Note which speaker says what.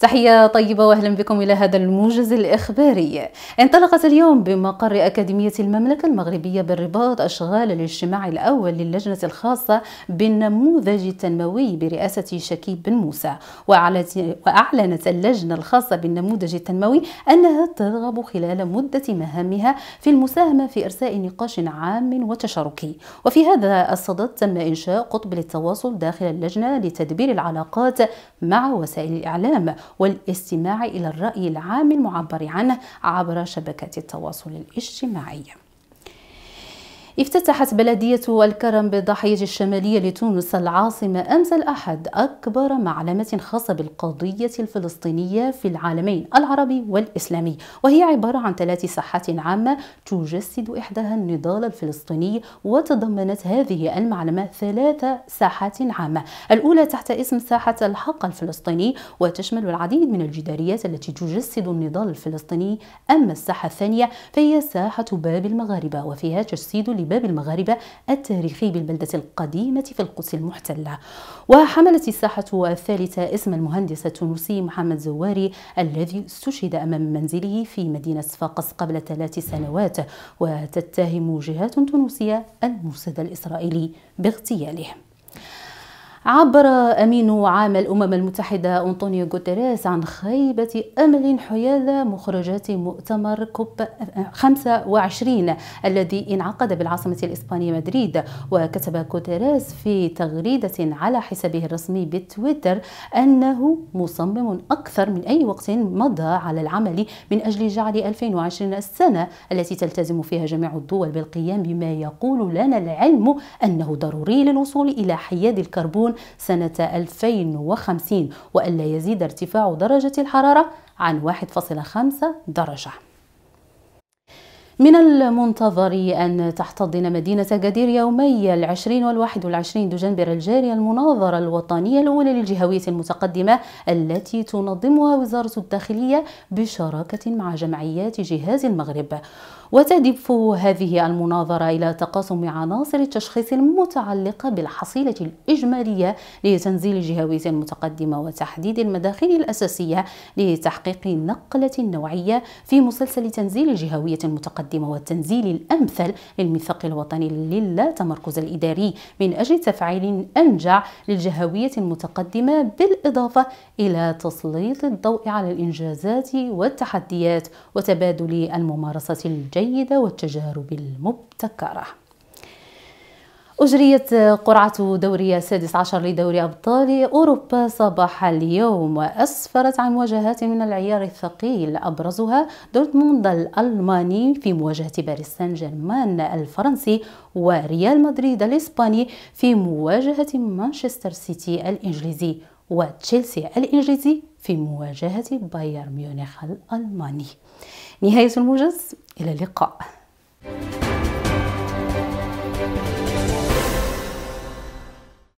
Speaker 1: تحية طيبة وأهلا بكم إلى هذا الموجز الإخباري انطلقت اليوم بمقر أكاديمية المملكة المغربية بالرباط أشغال الاجتماع الأول للجنة الخاصة بالنموذج التنموي برئاسة شكيب بن موسى وأعلنت اللجنة الخاصة بالنموذج التنموي أنها ترغب خلال مدة مهامها في المساهمة في إرساء نقاش عام وتشاركي وفي هذا الصدد تم إنشاء قطب للتواصل داخل اللجنة لتدبير العلاقات مع وسائل الإعلام والاستماع إلى الرأي العام المعبر عنه عبر شبكات التواصل الاجتماعي افتتحت بلدية الكرم بالضاحية الشمالية لتونس العاصمة أمس الأحد أكبر معلمة خاصة بالقضية الفلسطينية في العالمين العربي والإسلامي وهي عبارة عن ثلاث ساحات عامة تجسد إحداها النضال الفلسطيني وتضمنت هذه المعلمة ثلاث ساحات عامة الأولى تحت اسم ساحة الحق الفلسطيني وتشمل العديد من الجداريات التي تجسد النضال الفلسطيني أما الساحة الثانية فهي ساحة باب المغاربة وفيها تجسيد باب المغاربة التاريخي بالبلدة القديمة في القدس المحتلة وحملت الساحة الثالثة اسم المهندس التونسي محمد زواري الذي استشهد أمام منزله في مدينة صفاقس قبل ثلاث سنوات وتتهم جهات تونسية المفسد الإسرائيلي باغتياله عبر أمين عام الأمم المتحدة أنطونيو غوتيريس عن خيبة أمل حيال مخرجات مؤتمر كوب 25 الذي انعقد بالعاصمة الإسبانية مدريد وكتب غوتيريس في تغريدة على حسابه الرسمي بتويتر أنه مصمم أكثر من أي وقت مضى على العمل من أجل جعل 2020 السنة التي تلتزم فيها جميع الدول بالقيام بما يقول لنا العلم أنه ضروري للوصول إلى حياد الكربون سنة 2050 وألا يزيد ارتفاع درجة الحرارة عن 1.5 درجة من المنتظر أن تحتضن مدينة غدير يومي العشرين والواحد والعشرين دجنبر الجاري المناظرة الوطنية الأولى للجهوية المتقدمة التي تنظمها وزارة الداخلية بشراكة مع جمعيات جهاز المغرب وتهدف هذه المناظرة إلى تقاسم عناصر التشخيص المتعلقة بالحصيلة الإجمالية لتنزيل الجهوية المتقدمة وتحديد المداخل الأساسية لتحقيق نقلة نوعية في مسلسل تنزيل الجهوية المتقدمة المقدمة والتنزيل الأمثل للميثاق الوطني للا تمركز الإداري من أجل تفعيل أنجع للجهوية المتقدمة بالإضافة إلى تسليط الضوء على الإنجازات والتحديات وتبادل الممارسة الجيدة والتجارب المبتكرة أجريت قرعة دوري السادس عشر لدوري أبطال أوروبا صباح اليوم وأسفرت عن مواجهات من العيار الثقيل أبرزها دورتموند الألماني في مواجهة باريس سان جيرمان الفرنسي وريال مدريد الإسباني في مواجهة مانشستر سيتي الإنجليزي وتشيلسي الإنجليزي في مواجهة بايرن ميونخ الألماني نهاية الموجز إلى اللقاء